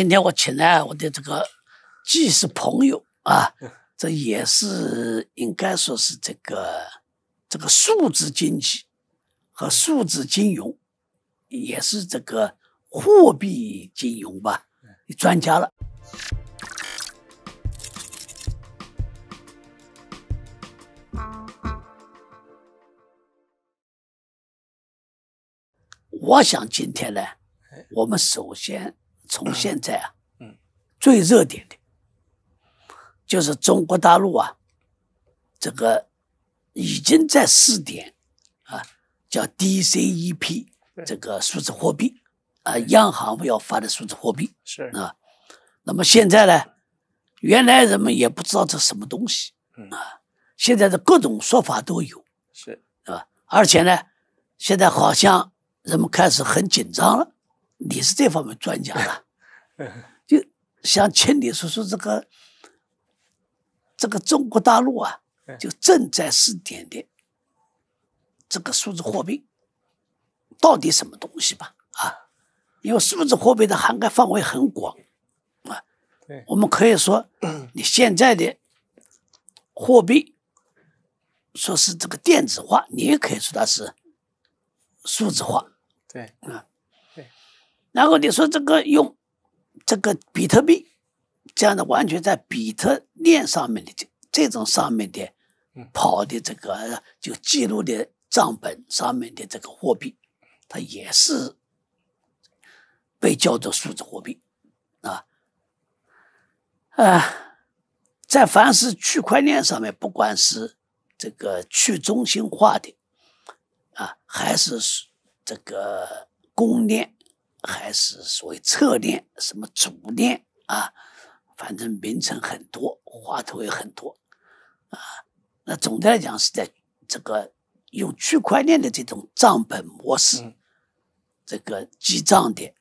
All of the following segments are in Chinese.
今天我请来我的这个既是朋友啊，这也是应该说是这个这个数字经济和数字金融，也是这个货币金融吧？专家了。我想今天呢，我们首先。从现在啊，嗯，最热点的，就是中国大陆啊，这个已经在试点，啊，叫 DCEP 这个数字货币，啊，央行要发的数字货币，是啊，那么现在呢，原来人们也不知道这什么东西，啊，现在的各种说法都有，是，啊，吧？而且呢，现在好像人们开始很紧张了。你是这方面专家了，就想请你说说这个这个中国大陆啊，就正在试点的这个数字货币到底什么东西吧？啊，因为数字货币的涵盖范围很广啊。对，我们可以说 你现在的货币说是这个电子化，你也可以说它是数字化。对，啊。然后你说这个用这个比特币这样的完全在比特链上面的这这种上面的跑的这个就记录的账本上面的这个货币，它也是被叫做数字货币啊啊，在凡是区块链上面，不管是这个去中心化的啊，还是这个公链。还是所谓侧链、什么主链啊，反正名称很多，话头也很多啊。那总的来讲，是在这个用区块链的这种账本模式，这个记账的，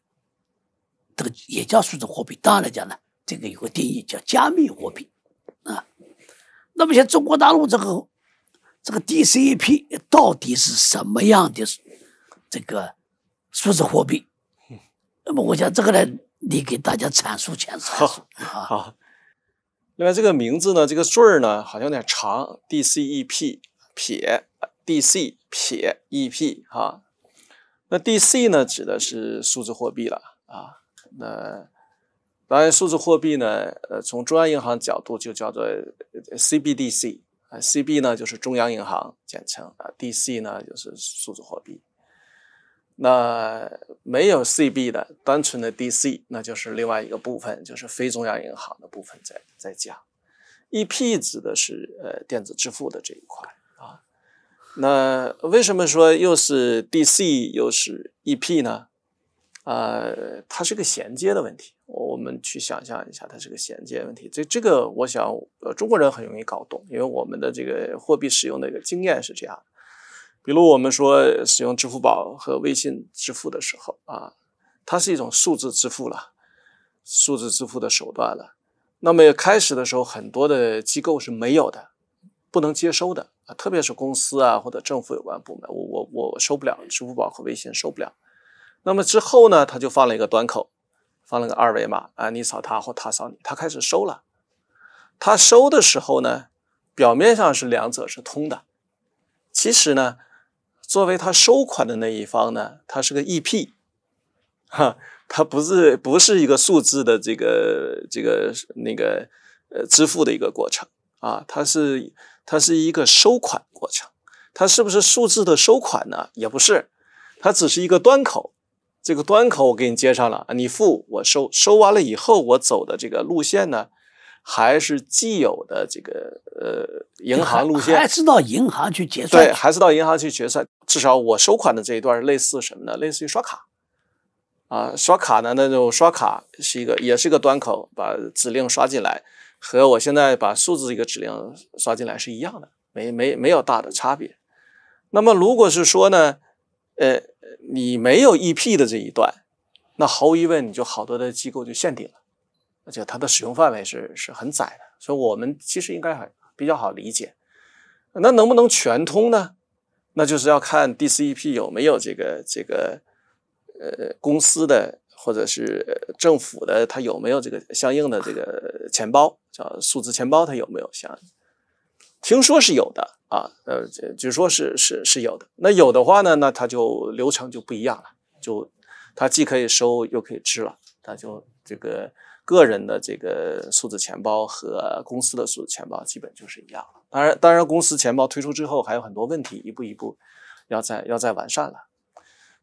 这个也叫数字货币。当然来讲呢，这个有个定义叫加密货币啊。那么像中国大陆这个这个 DCEP 到底是什么样的这个数字货币？那么我想这个呢，你给大家阐述、阐述、好，好，另外这个名字呢，这个缀儿呢，好像有点长，D C E P 撇，D C 撇 E P 哈。那 D C 呢，指的是数字货币了啊。那当然，数字货币呢，呃，从中央银行角度就叫做 C B D C 啊，C B 呢就是中央银行简称啊，D C 呢就是数字货币。那没有 CB 的单纯的 DC，那就是另外一个部分，就是非中央银行的部分在在讲。EP 指的是呃电子支付的这一块啊。那为什么说又是 DC 又是 EP 呢？啊，它是个衔接的问题。我们去想象一下，它是个衔接问题。这这个我想，呃，中国人很容易搞懂，因为我们的这个货币使用的一个经验是这样。比如我们说使用支付宝和微信支付的时候啊，它是一种数字支付了，数字支付的手段了。那么开始的时候，很多的机构是没有的，不能接收的啊，特别是公司啊或者政府有关部门，我我我收不了支付宝和微信收不了。那么之后呢，他就放了一个端口，放了个二维码啊，你扫他或他扫你，他开始收了。他收的时候呢，表面上是两者是通的，其实呢。作为他收款的那一方呢，他是个 EP，哈，它不是不是一个数字的这个这个那个呃支付的一个过程啊，它是它是一个收款过程，它是不是数字的收款呢？也不是，它只是一个端口，这个端口我给你接上了，你付我收，收完了以后我走的这个路线呢？还是既有的这个呃银行路线，还是到银行去结算？对，还是到银行去结算。至少我收款的这一段是类似什么呢？类似于刷卡啊，刷卡呢，那种刷卡是一个也是一个端口，把指令刷进来，和我现在把数字一个指令刷进来是一样的，没没没有大的差别。那么如果是说呢，呃，你没有 EP 的这一段，那毫无疑问，你就好多的机构就限定了。而且它的使用范围是是很窄的，所以我们其实应该很比较好理解。那能不能全通呢？那就是要看 DCEP 有没有这个这个呃公司的或者是政府的，它有没有这个相应的这个钱包，叫数字钱包，它有没有相？听说是有的啊，呃，就说是是是有的。那有的话呢，那它就流程就不一样了，就它既可以收又可以支了，它就这个。个人的这个数字钱包和公司的数字钱包基本就是一样了。当然，当然，公司钱包推出之后还有很多问题，一步一步要再要再完善了。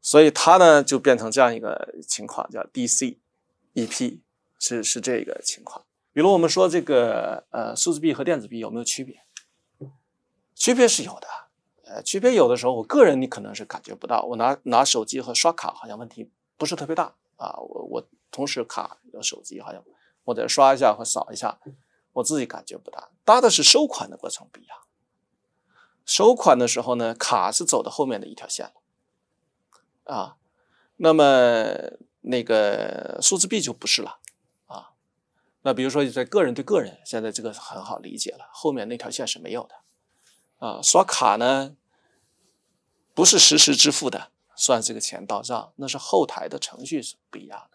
所以它呢就变成这样一个情况，叫 DCEP，是是这个情况。比如我们说这个呃，数字币和电子币有没有区别？区别是有的。呃，区别有的时候，我个人你可能是感觉不到。我拿拿手机和刷卡好像问题不是特别大啊。我我。同时，卡有手机好像或者刷一下或扫一下，我自己感觉不大。大的是收款的过程不一样。收款的时候呢，卡是走的后面的一条线了，啊，那么那个数字币就不是了，啊，那比如说在个人对个人，现在这个很好理解了，后面那条线是没有的，啊，刷卡呢不是实时支付的，算这个钱到账，那是后台的程序是不一样的。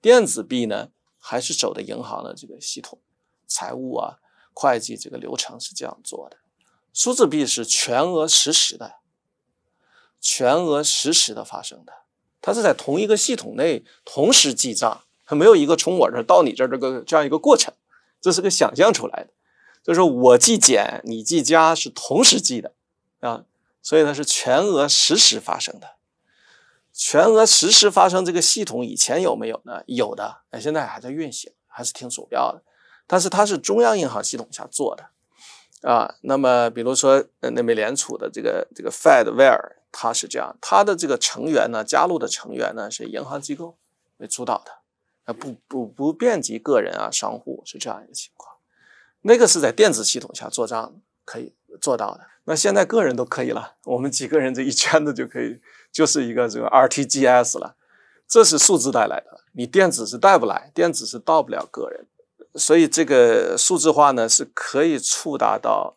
电子币呢，还是走的银行的这个系统、财务啊、会计这个流程是这样做的。数字币是全额实时的，全额实时的发生的，它是在同一个系统内同时记账，它没有一个从我这儿到你这儿这个这样一个过程，这是个想象出来的。就是我记减，你记加，是同时记的啊，所以它是全额实时发生的。全额实时发生这个系统以前有没有呢？有的，哎，现在还在运行，还是挺主要的。但是它是中央银行系统下做的，啊，那么比如说那美联储的这个这个 Fed Wire，它是这样，它的这个成员呢，加入的成员呢是银行机构为主导的，啊，不不不遍及个人啊，商户是这样一个情况。那个是在电子系统下做账可以做到的，那现在个人都可以了，我们几个人这一圈子就可以。就是一个这个 R T G S 了，这是数字带来的。你电子是带不来，电子是到不了个人，所以这个数字化呢是可以触达到，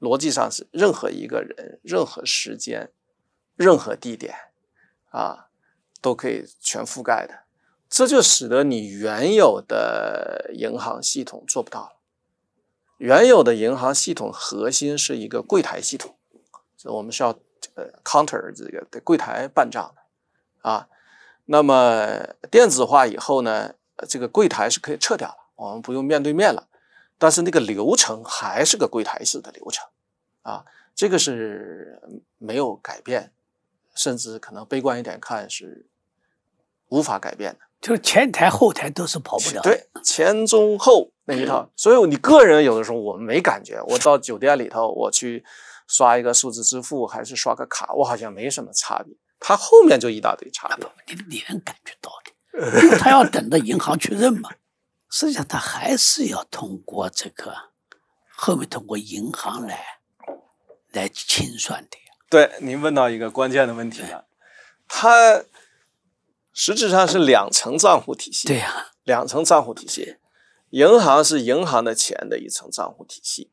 逻辑上是任何一个人、任何时间、任何地点啊都可以全覆盖的。这就使得你原有的银行系统做不到了。原有的银行系统核心是一个柜台系统，所以我们需要。呃 counter 这个柜台办账的啊，那么电子化以后呢，这个柜台是可以撤掉了，我们不用面对面了，但是那个流程还是个柜台式的流程啊，这个是没有改变，甚至可能悲观一点看是无法改变的，就是前台后台都是跑不了，对前中后那一套，所以你个人有的时候我们没感觉，我到酒店里头我去。刷一个数字支付还是刷个卡，我好像没什么差别。他后面就一大堆差别。你你能感觉到的，因为他要等到银行确认嘛，实际上他还是要通过这个后面通过银行来来清算的呀。对，您问到一个关键的问题了，它实质上是两层账户体系。对呀，两层账户体系，银行是银行的钱的一层账户体系。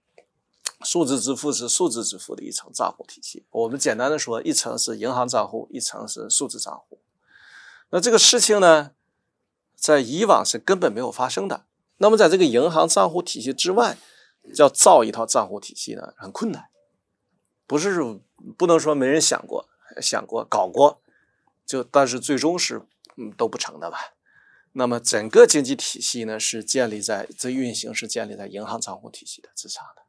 数字支付是数字支付的一层账户体系。我们简单的说，一层是银行账户，一层是数字账户。那这个事情呢，在以往是根本没有发生的。那么，在这个银行账户体系之外，要造一套账户体系呢，很困难。不是不能说没人想过、想过、搞过，就但是最终是嗯都不成的吧。那么，整个经济体系呢，是建立在这运行是建立在银行账户体系的之上的。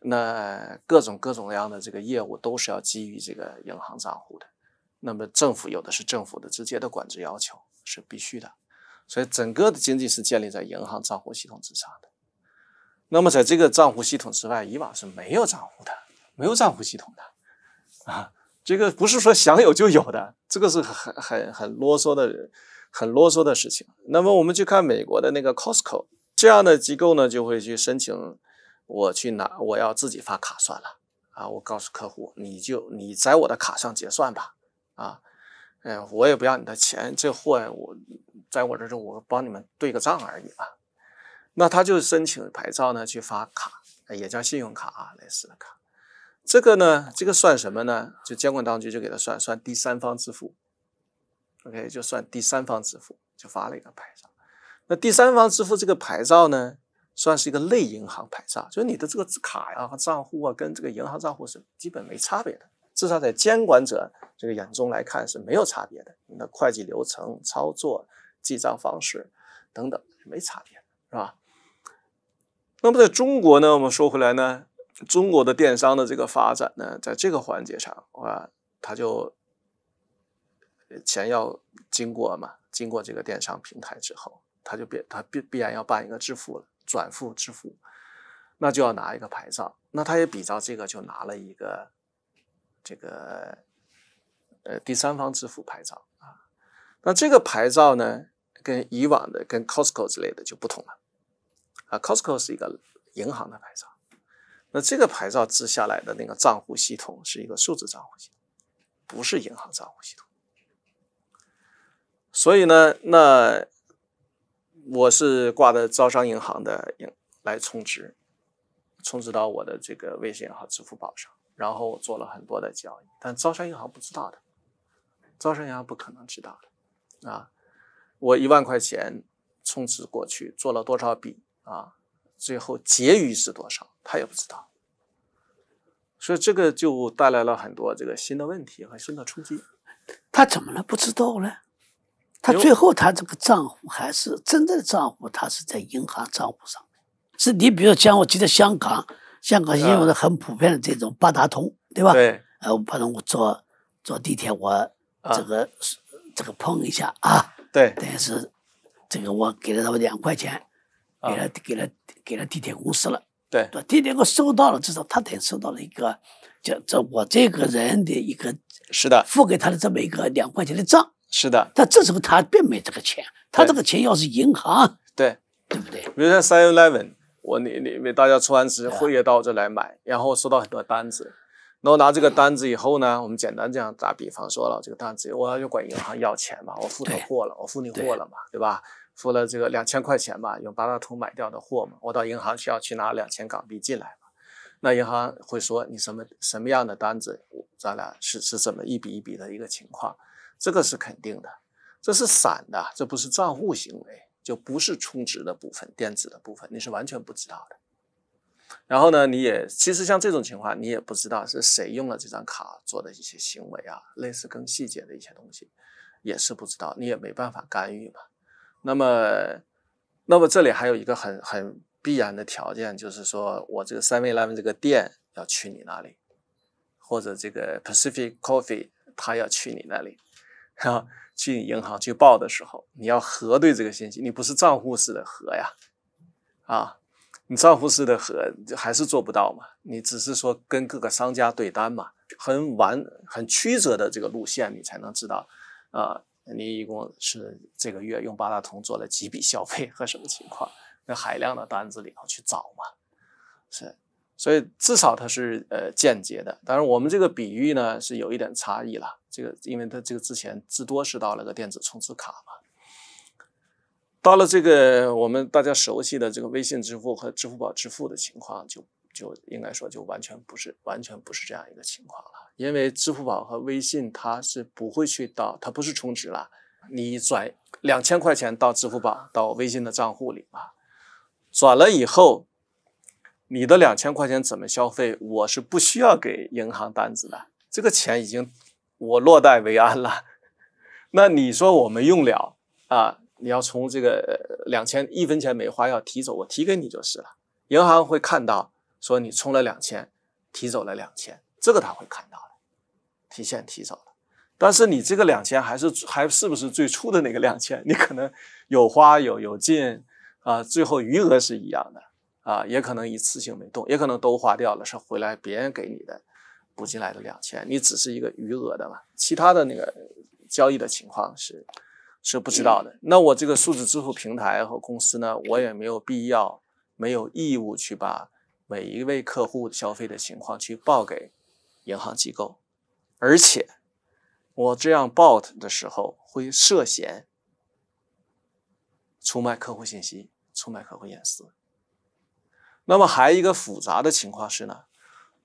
那各种各种各样的这个业务都是要基于这个银行账户的，那么政府有的是政府的直接的管制要求是必须的，所以整个的经济是建立在银行账户系统之上的。那么在这个账户系统之外，以往是没有账户的，没有账户系统的，啊，这个不是说想有就有的，这个是很很很啰嗦的，很啰嗦的事情。那么我们去看美国的那个 Costco 这样的机构呢，就会去申请。我去拿，我要自己发卡算了啊！我告诉客户，你就你在我的卡上结算吧，啊，嗯，我也不要你的钱，这货我在我这儿，我帮你们对个账而已啊。那他就申请牌照呢，去发卡，也叫信用卡啊，类似的卡。这个呢，这个算什么呢？就监管当局就给他算算第三方支付，OK，就算第三方支付，就发了一个牌照。那第三方支付这个牌照呢？算是一个类银行牌照，就是你的这个卡呀账户啊，跟这个银行账户是基本没差别的，至少在监管者这个眼中来看是没有差别的。你的会计流程、操作、记账方式等等是没差别的，是吧？那么在中国呢，我们说回来呢，中国的电商的这个发展呢，在这个环节上啊，它就钱要经过嘛，经过这个电商平台之后。他就变，他必必然要办一个支付，转付支付，那就要拿一个牌照，那他也比照这个就拿了一个这个呃第三方支付牌照啊，那这个牌照呢，跟以往的跟 Costco 之类的就不同了，啊，Costco 是一个银行的牌照，那这个牌照支下来的那个账户系统是一个数字账户系统，不是银行账户系统，所以呢，那。我是挂的招商银行的银来充值，充值到我的这个微信和支付宝上，然后做了很多的交易，但招商银行不知道的，招商银行不可能知道的啊！我一万块钱充值过去，做了多少笔啊？最后结余是多少？他也不知道，所以这个就带来了很多这个新的问题和新的冲击。他怎么能不知道呢？他最后，他这个账户还是真正的账户，他是在银行账户上。是你比如讲，我记得香港，香港用的很普遍的这种八达通，对吧？对。呃，八达通我坐坐地铁，我这个这个碰一下啊。对。等于是，这个我给了他们两块钱，给了给了给了地铁公司了。对。地铁我收到了，至少他等于收到了一个，叫这我这个人的一个，是的。付给他的这么一个两块钱的账。是的，但这时候他并没这个钱，他这个钱要是银行，对对不对？比如说三 e n 我你你大家吃完资，会也到这来买，然后收到很多单子，那我拿这个单子以后呢，我们简单这样打比方说了，这个单子我要去管银行要钱嘛，我付他货了，我付你货了嘛，对吧？付了这个两千块钱嘛，用八大桶买掉的货嘛，我到银行需要去拿两千港币进来嘛，那银行会说你什么什么样的单子，咱俩是是怎么一笔一笔的一个情况。这个是肯定的，这是散的，这不是账户行为，就不是充值的部分、电子的部分，你是完全不知道的。然后呢，你也其实像这种情况，你也不知道是谁用了这张卡做的一些行为啊，类似更细节的一些东西，也是不知道，你也没办法干预嘛。那么，那么这里还有一个很很必然的条件，就是说我这个 Seven Eleven 这个店要去你那里，或者这个 Pacific Coffee 他要去你那里。啊，去银行去报的时候，你要核对这个信息，你不是账户式的核呀，啊，你账户式的核还是做不到嘛，你只是说跟各个商家对单嘛，很完很曲折的这个路线，你才能知道，啊，你一共是这个月用八大通做了几笔消费和什么情况，那海量的单子里头去找嘛，是，所以至少它是呃间接的，当然我们这个比喻呢是有一点差异了。这个，因为它这个之前至多是到了个电子充值卡嘛，到了这个我们大家熟悉的这个微信支付和支付宝支付的情况，就就应该说就完全不是完全不是这样一个情况了。因为支付宝和微信，它是不会去到，它不是充值了，你转两千块钱到支付宝、到微信的账户里嘛，转了以后，你的两千块钱怎么消费，我是不需要给银行单子的，这个钱已经。我落袋为安了，那你说我们用了啊？你要从这个两千一分钱没花要提走，我提给你就是了。银行会看到说你充了两千，提走了两千，这个他会看到的，提现提走了。但是你这个两千还是还是不是最初的那个两千？你可能有花有有进啊，最后余额是一样的啊，也可能一次性没动，也可能都花掉了，是回来别人给你的。补进来的两千，你只是一个余额的嘛，其他的那个交易的情况是是不知道的。那我这个数字支付平台和公司呢，我也没有必要、没有义务去把每一位客户消费的情况去报给银行机构，而且我这样报的时候会涉嫌出卖客户信息、出卖客户隐私。那么还一个复杂的情况是呢？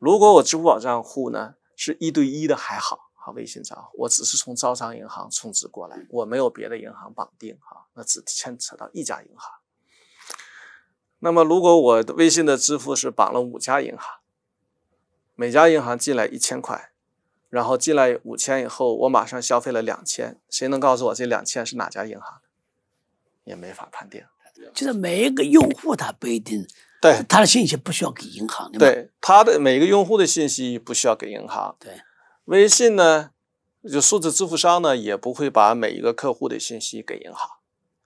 如果我支付宝账户呢是一对一的还好，哈，微信账号，我只是从招商银行充值过来，我没有别的银行绑定哈，那只牵扯到一家银行。那么如果我微信的支付是绑了五家银行，每家银行进来一千块，然后进来五千以后，我马上消费了两千，谁能告诉我这两千是哪家银行也没法判定。就是每一个用户他不一定。对他的信息不需要给银行，对他的每个用户的信息不需要给银行。对微信呢，就数字支付商呢，也不会把每一个客户的信息给银行，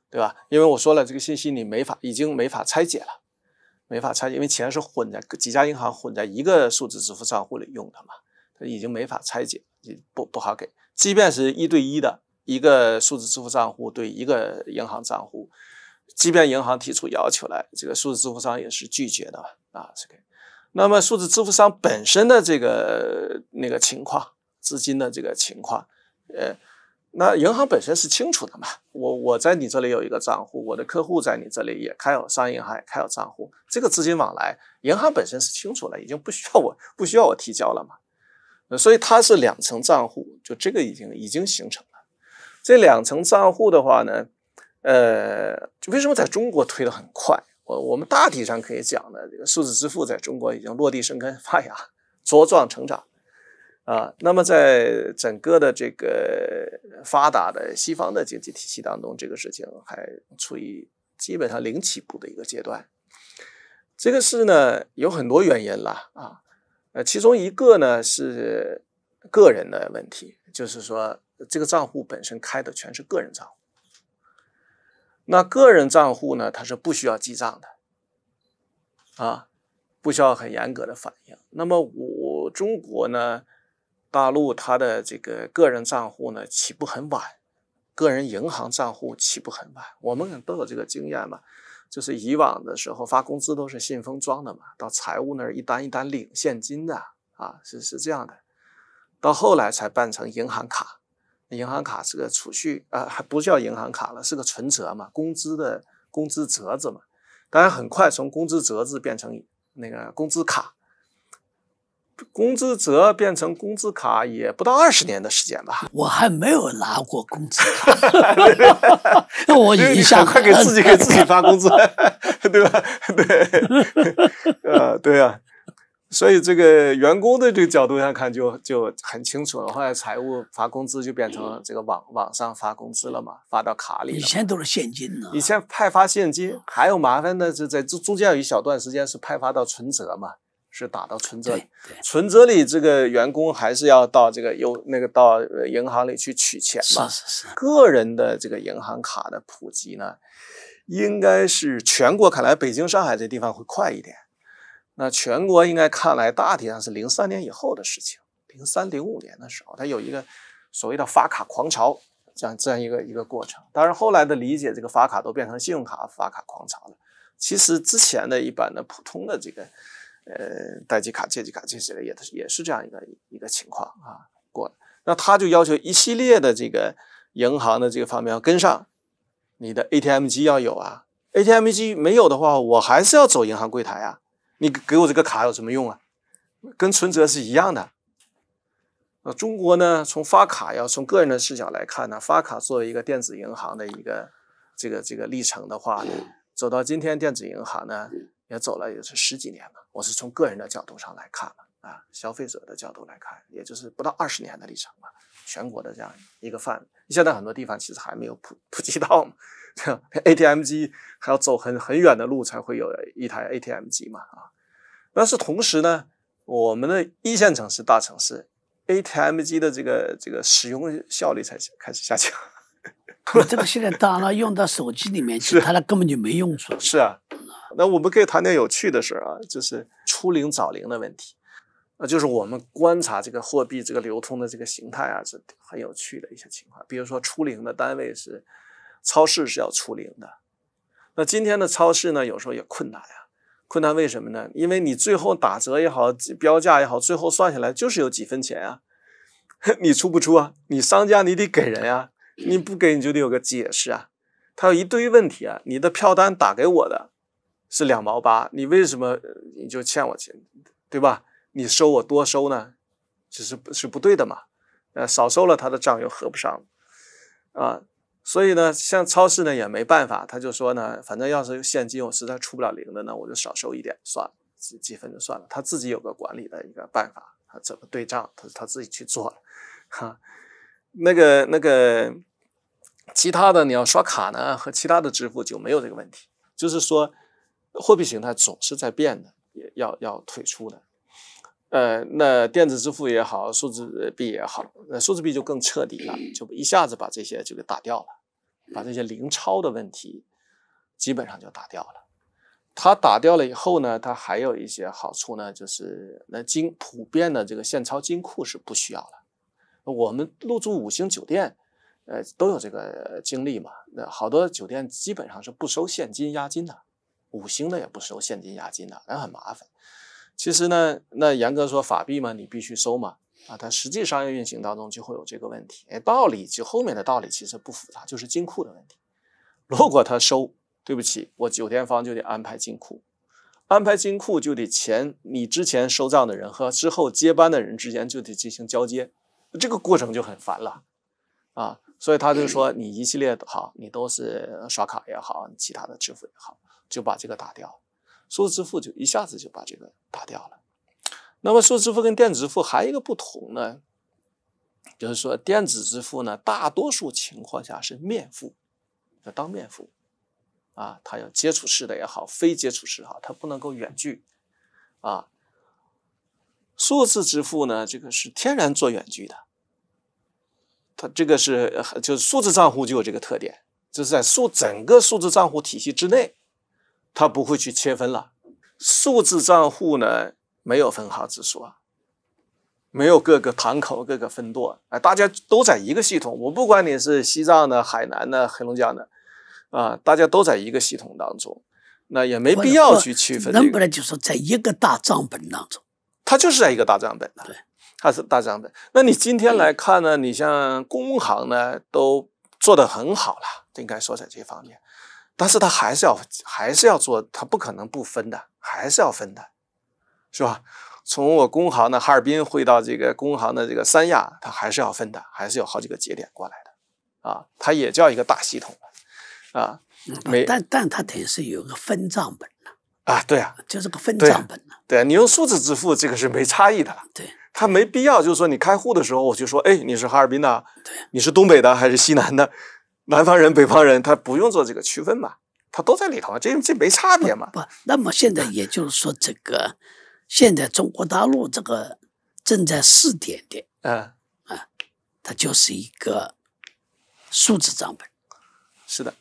对吧？因为我说了，这个信息你没法，已经没法拆解了，没法拆，因为钱是混在几家银行混在一个数字支付账户里用的嘛，它已经没法拆解，不不好给。即便是一对一的一个数字支付账户对一个银行账户。即便银行提出要求来，这个数字支付商也是拒绝的啊这个，那么数字支付商本身的这个那个情况，资金的这个情况，呃，那银行本身是清楚的嘛？我我在你这里有一个账户，我的客户在你这里也开有商业银行也开有账户，这个资金往来，银行本身是清楚了，已经不需要我不需要我提交了嘛？所以它是两层账户，就这个已经已经形成了。这两层账户的话呢？呃，为什么在中国推得很快？我我们大体上可以讲呢，这个数字支付在中国已经落地生根、发芽、茁壮成长啊。那么，在整个的这个发达的西方的经济体系当中，这个事情还处于基本上零起步的一个阶段。这个事呢，有很多原因了啊。呃，其中一个呢是个人的问题，就是说这个账户本身开的全是个人账户。那个人账户呢？它是不需要记账的，啊，不需要很严格的反应。那么我中国呢，大陆它的这个个人账户呢起步很晚，个人银行账户起步很晚。我们都有这个经验嘛，就是以往的时候发工资都是信封装的嘛，到财务那儿一单一单领现金的，啊，是是这样的。到后来才办成银行卡。银行卡是个储蓄啊，还不叫银行卡了，是个存折嘛，工资的工资折子嘛。当然，很快从工资折子变成那个工资卡，工资折变成工资卡也不到二十年的时间吧。我还没有拿过工资。那我一下 快给自己给自己发工资，对吧？对，啊，对啊。所以，这个员工的这个角度上看，就就很清楚了。后来财务发工资就变成了这个网网上发工资了嘛，发到卡里以前都是现金呢，以前派发现金还有麻烦呢，就在中间有一小段时间是派发到存折嘛，是打到存折里。存折里这个员工还是要到这个有那个到银行里去取钱嘛。是是是。个人的这个银行卡的普及呢，应该是全国看来北京、上海这地方会快一点。那全国应该看来大体上是零三年以后的事情，零三零五年的时候，它有一个所谓的发卡狂潮，这样这样一个一个过程。当然后来的理解，这个发卡都变成信用卡发卡狂潮了。其实之前的一般的普通的这个呃贷记卡、借记卡这些的也也是这样一个一个情况啊，过了。那他就要求一系列的这个银行的这个方面要跟上，你的 ATM 机要有啊，ATM 机没有的话，我还是要走银行柜台啊。你给我这个卡有什么用啊？跟存折是一样的。那中国呢？从发卡要从个人的视角来看呢，发卡作为一个电子银行的一个这个这个历程的话，走到今天，电子银行呢也走了也是十几年了。我是从个人的角度上来看啊，消费者的角度来看，也就是不到二十年的历程了。全国的这样一个范，现在很多地方其实还没有普普及到。ATM 机还要走很很远的路才会有一台 ATM 机嘛啊！但是同时呢，我们的一线城市、大城市，ATM 机的这个这个使用效率才开始下降。这个现在当然了，用到手机里面去，它那根本就没用处。是啊，那我们可以谈点有趣的事儿啊，就是出零找零的问题那就是我们观察这个货币这个流通的这个形态啊，是很有趣的一些情况。比如说出零的单位是。超市是要出零的，那今天的超市呢，有时候也困难呀。困难为什么呢？因为你最后打折也好，标价也好，最后算下来就是有几分钱啊。你出不出啊？你商家你得给人呀，你不给你就得有个解释啊。他有一堆问题啊。你的票单打给我的是两毛八，你为什么你就欠我钱，对吧？你收我多收呢，这是是不对的嘛。呃，少收了他的账又合不上，啊。所以呢，像超市呢也没办法，他就说呢，反正要是现金，我实在出不了零的，呢，我就少收一点，算了，几几分就算了。他自己有个管理的一个办法，他怎么对账，他他自己去做了，哈。那个那个其他的你要刷卡呢，和其他的支付就没有这个问题。就是说，货币形态总是在变的，也要要退出的。呃，那电子支付也好，数字币也好，那数字币就更彻底了，就一下子把这些就给打掉了。把这些零钞的问题基本上就打掉了。它打掉了以后呢，它还有一些好处呢，就是那金普遍的这个现钞金库是不需要了。我们入住五星酒店，呃，都有这个经历嘛。那好多酒店基本上是不收现金押金的，五星的也不收现金押金的，那很麻烦。其实呢，那严格说法币嘛，你必须收嘛。啊，它实际商业运行当中就会有这个问题。哎，道理就后面的道理其实不复杂，就是金库的问题。如果他收，对不起，我酒店方就得安排金库，安排金库就得钱。你之前收账的人和之后接班的人之间就得进行交接，这个过程就很烦了。啊，所以他就说你一系列的好，你都是刷卡也好，其他的支付也好，就把这个打掉，数字支付就一下子就把这个打掉了。那么，数支付跟电子支付还有一个不同呢，就是说电子支付呢，大多数情况下是面付，要当面付，啊，它要接触式的也好，非接触式也好，它不能够远距，啊，数字支付呢，这个是天然做远距的，它这个是就是数字账户就有这个特点，就是在数整个数字账户体系之内，它不会去切分了，数字账户呢。没有分号之说，没有各个堂口、各个分舵，哎，大家都在一个系统。我不管你是西藏的、海南的、黑龙江的，啊，大家都在一个系统当中，那也没必要去区分。能不能就说在一个大账本当中？他就是在一个大账本的，对，他是大账本。那你今天来看呢？你像工行呢，都做得很好了，应该说在这方面，但是它还是要，还是要做，它不可能不分的，还是要分的。是吧？从我工行的哈尔滨汇到这个工行的这个三亚，它还是要分的，还是有好几个节点过来的，啊，它也叫一个大系统，啊，没，但但它等于是有一个分账本了啊，对啊，就是个分账本，对啊，你用数字支付，这个是没差异的了，对，它没必要，就是说你开户的时候，我就说，哎，你是哈尔滨的，对，你是东北的还是西南的，南方人、北方人，他不用做这个区分嘛，他都在里头，这这没差别嘛，不，那么现在也就是说这个。现在中国大陆这个正在试点的，嗯啊，它就是一个数字账本，是的，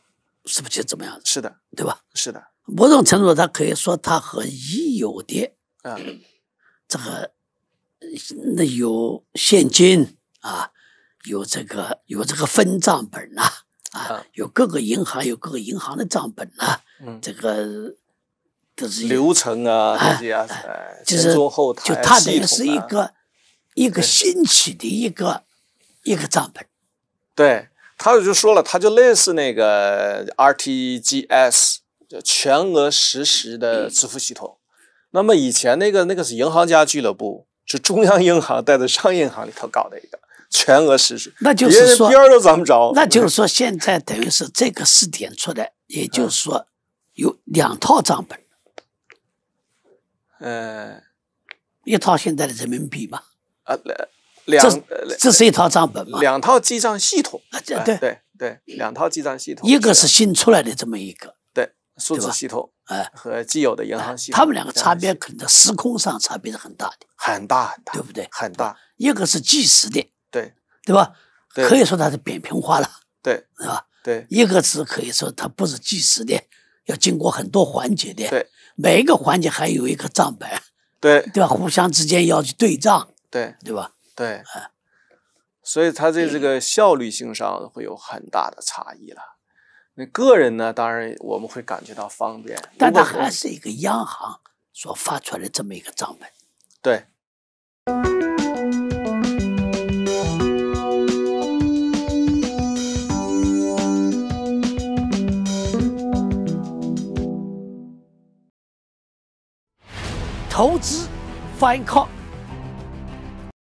是不是就怎么样子？是的，对吧？是的，某种程度它可以说它和已有的啊，这个那有现金啊，有这个有这个分账本呐，啊，有各个银行有各个银行的账本呐，嗯，这个。流程啊，这些啊，就是就它也是一个一个新起的一个一个账本。对，也就说了，他就类似那个 RTGS，就全额实时的支付系统。那么以前那个那个是银行家俱乐部，是中央银行带着商业银行里头搞的一个全额实时，是说边儿都找不着。那就是说现在等于是这个试点出来，也就是说有两套账本。呃，一套现在的人民币嘛，啊，两这这是一套账本嘛，两套记账系统，啊，对对对，两套记账系统，一个是新出来的这么一个，对，数字系统，哎，和既有的银行系统，他们两个差别可能在时空上差别是很大的，很大很大，对不对？很大，一个是即时的，对，对吧？可以说它是扁平化了，对，是吧？对，一个是可以说它不是即时的，要经过很多环节的，对。每一个环节还有一个账本，对对吧？互相之间要去对账，对对吧？对啊，所以它在这个效率性上会有很大的差异了。那个人呢，当然我们会感觉到方便，但它还是一个央行所发出来的这么一个账本，对。投资，反抗。